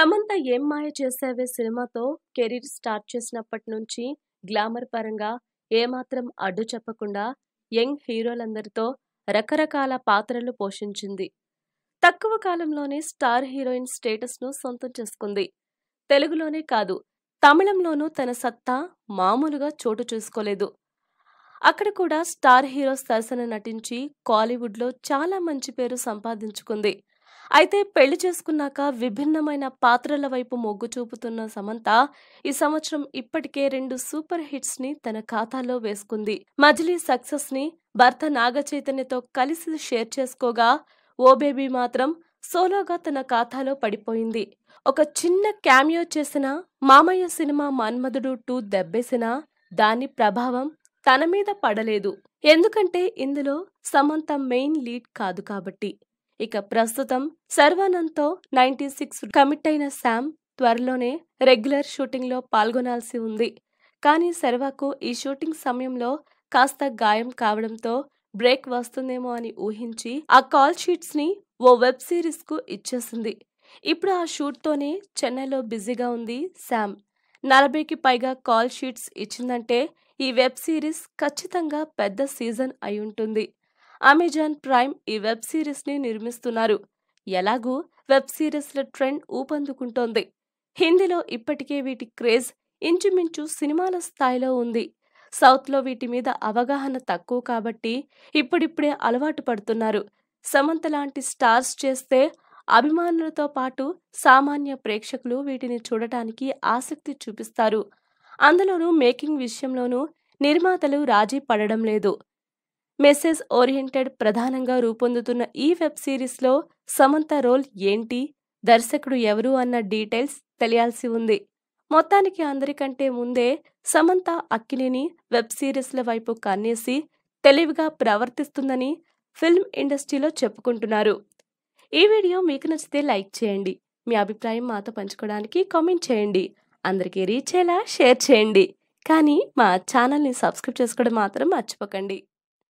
సమంత ఏం మాయ చేసేవే సినిమాతో career start చేసినప్పటి నుంచి గ్లామర్ పరంగా ఏమాత్రం అడ్డు చెప్పకుండా యంగ్ హీరోలందరితో రకరకాల పాత్రలు పోషించింది తక్కువ కాలంలోనే స్టార్ హీరోయిన్ స్టేటస్ను సొంతం చేసుకుంది తెలుగులోనే కాదు తమిళంలోనూ తన సత్తా మామూలుగా చోటు చూసుకోలేదు అక్కడ కూడా స్టార్ హీరో సరసన నటించి కాలీవుడ్లో చాలా మంచి పేరు సంపాదించుకుంది అయితే పెళ్లి చేసుకున్నాక విభిన్నమైన పాత్రల వైపు మొగ్గు చూపుతున్న సమంత ఈ సంవత్సరం ఇప్పటికే రెండు సూపర్ హిట్స్ ని తన ఖాతాలో వేసుకుంది మజిలీ సక్సెస్ ని భర్త నాగచైతన్యతో కలిసి షేర్ చేసుకోగా ఓ బేబీ మాత్రం సోలోగా తన ఖాతాలో పడిపోయింది ఒక చిన్న క్యామియో చేసిన మామయ్య సినిమా మన్మధుడు టూ దెబ్బేసినా దాని ప్రభావం తన మీద పడలేదు ఎందుకంటే ఇందులో సమంత మెయిన్ లీడ్ కాదు కాబట్టి ఇక ప్రస్తుతం సర్వానంద్తో నైన్టీ సిక్స్ కమిట్ అయిన శామ్ త్వరలోనే రెగ్యులర్ షూటింగ్లో పాల్గొనాల్సి ఉంది కానీ శర్వాకు ఈ షూటింగ్ సమయంలో కాస్త గాయం కావడంతో బ్రేక్ వస్తుందేమో అని ఊహించి ఆ కాల్ షీట్స్ని ఓ వెబ్ సిరీస్కు ఇచ్చేసింది ఇప్పుడు ఆ షూట్తోనే చెన్నైలో బిజీగా ఉంది శామ్ నలభైకి పైగా కాల్ షీట్స్ ఇచ్చిందంటే ఈ వెబ్ సిరీస్ ఖచ్చితంగా పెద్ద సీజన్ అయి ఉంటుంది అమెజాన్ ప్రైమ్ ఈ వెబ్ సిరీస్ని నిర్మిస్తున్నారు ఎలాగూ వెబ్ సిరీస్ల ట్రెండ్ ఊపందుకుంటోంది హిందీలో ఇప్పటికే వీటి క్రేజ్ ఇంచుమించు సినిమాల స్థాయిలో ఉంది సౌత్లో వీటి మీద అవగాహన తక్కువ కాబట్టి ఇప్పుడిప్పుడే అలవాటు పడుతున్నారు సమంత లాంటి స్టార్స్ చేస్తే అభిమానులతో పాటు సామాన్య ప్రేక్షకులు వీటిని చూడటానికి ఆసక్తి చూపిస్తారు అందులోనూ మేకింగ్ విషయంలోనూ నిర్మాతలు రాజీ పడడం లేదు మెసేజ్ ఓరియంటెడ్ ప్రధానంగా రూపొందుతున్న ఈ వెబ్ సిరీస్లో సమంత రోల్ ఏంటి దర్శకుడు ఎవరు అన్న డీటెయిల్స్ తెలియాల్సి ఉంది మొత్తానికి అందరికంటే ముందే సమంత అక్కినేని వెబ్ సిరీస్ల వైపు కన్నేసి తెలివిగా ప్రవర్తిస్తుందని ఫిల్మ్ ఇండస్ట్రీలో చెప్పుకుంటున్నారు ఈ వీడియో మీకు నచ్చితే లైక్ చేయండి మీ అభిప్రాయం మాతో పంచుకోవడానికి కామెంట్ చేయండి అందరికీ రీచ్ అయ్యేలా షేర్ చేయండి కానీ మా ఛానల్ని సబ్స్క్రైబ్ చేసుకోవడం మాత్రం మర్చిపోకండి